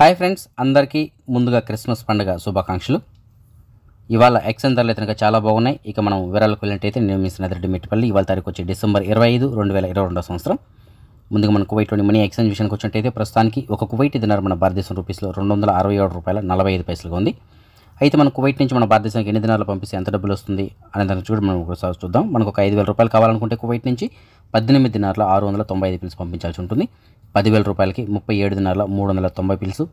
hi friends అందరికీ ముందుగా Christmas పండుగ శుభాకాంక్షలు ఇవాళ ఎక్సెన్ ధరలు అయితే చాలా బాగున్నాయి ఇక మనం వివరాలకు వెళ్ళినట్టయితే నేను మీ స్నేహితుడి మిట్టిపల్లి ఇవాళ తారీఖు వచ్చి డిసెంబర్ ఇరవై ఐదు రెండు వేల ఇరవై రెండో సంవత్సరం ముందుగా మన కువైట్లోని మనీ ఎక్స్చేంజ్ విషయానికి వచ్చినట్టయితే ప్రస్తుతానికి ఒక కువైట్ దినార్ మన భారతదేశం రూపీస్లో రెండు వందల అరవై ఏడు రూపాయల నలభై ఐదు పైసలుగా ఉంది అయితే మన కువైట్ నుంచి మన భారతదేశానికి ఎన్ని దినాలు పంపిస్తే ఎంత డబ్బులు వస్తుంది అనే దాని చూడ మనం ఒకసారి చూద్దాం మనకు ఒక ఐదు వేల రూపాయలు కావాలనుకుంటే కువైట్ నుంచి పద్దెనిమిది దినాల్లో ఆరు వందల తొంభై ఐదు పిల్స్ పంపించాల్సి ఉంటుంది పదివేల రూపాయలకి ముప్పై ఏడు దినాల మూడు వందల తొంభై పిల్సు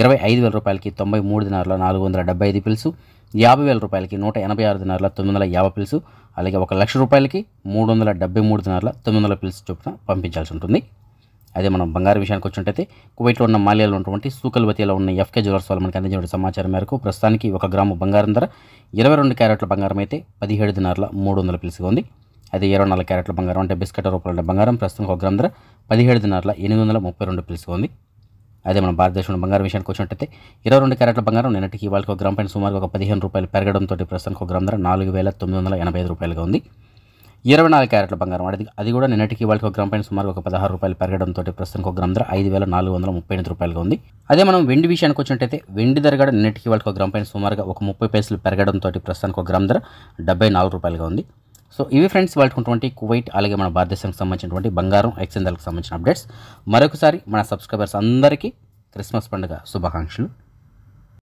ఇరవై ఐదు వేల రూపాయలకి తొంభై మూడు దినాల నాలుగు వందల డెబ్బై ఐదు పిల్సు యాభై వేల రూపాయలకి నూట ఎనభై ఆరు దినాల తొమ్మిది వందల యాభై పిల్సు అలాగే ఒక లక్ష రూపాయలకి మూడు వందల డెబ్బై మూడు దినాల తొమ్మిది వందల పిల్స్ చొప్పున పంపించాల్సి ఉంటుంది అదే మనం బంగారు విషయానికి వచ్చినట్టయితే కువైట్లో ఉన్న మాలియాలో ఉన్నటువంటి సూకల్వతిలో ఉన్న ఎఫ్కే జ్యువెలర్స్ వాళ్ళు మనకి అందించిన సమాచారం మేరకు ప్రస్తుతానికి ఒక గ్రాము బంగారం ధర ఇరవై రెండు క్యారెట్ల బంగారం అయితే పదిహేడు దినార్ల మూడు వందల పిలుసుగా ఉంది అయితే ఇరవై నాలుగు క్యారెట్ల బంగారం అంటే బిస్కెట్ రూపంలో బంగారం ప్రస్తుతం ఒక గ్రాం ధర పదిహేడు దినార్ల ఎనిమిది వందల ముప్పై రెండు పిలుసుగా ఉంది అదే మన భారతదేశంలో బంగారం విషయానికి వచ్చినట్టయితే ఇరవై రెండు క్యారెట్ల బంగారం నిన్నటికి ఇవాళకి ఒక గ్రామ పైన సుమారు ఒక పదిహేను రూపాయలు పెరగడంతో ప్రస్తుతానికి ఒక గ్రాం ధర నాలుగు వేల తొమ్మిది వందల ఎనభై ఐదు రూపాయలుగా ఉంది ఇరవై నాలుగు క్యారెట్ల బంగారం అది అది కూడా నిన్నటికి వాళ్ళకి ఒక గ్రామ్ పైన సుమారు ఒక పదహారు రూపాయలు పెరగడంతో ప్రస్తుతం ఒక గ్రామ్ ధర ఐదు వేల నాలుగు వందల ముప్పై ఎనిమిది రూపాయలుగా ఉంది అదే మనం వెండి విషయానికి వచ్చినట్టయితే వెండి ధర కూడా నిన్నటికి వాళ్ళకి ఒక గ్రామ్ పైన సుమారుగా ఒక ముప్పై పైసలు పెరగడంతో ప్రస్తుతానికి ఒక గ్రామ్ ధర డెబ్బై నాలుగు రూపాయలుగా ఉంది సో ఇవి ఫ్రెండ్స్ వాళ్ళకున్నటువంటి కువైట్ అలాగే మన భారతదేశానికి సంబంధించినటువంటి బంగారం ఎక్స్చేంజ్లకు సంబంధించిన అప్డేట్స్ మరొకసారి మన సబ్స్క్రైబర్స్ అందరికీ క్రిస్మస్ పండుగ శుభాకాంక్షలు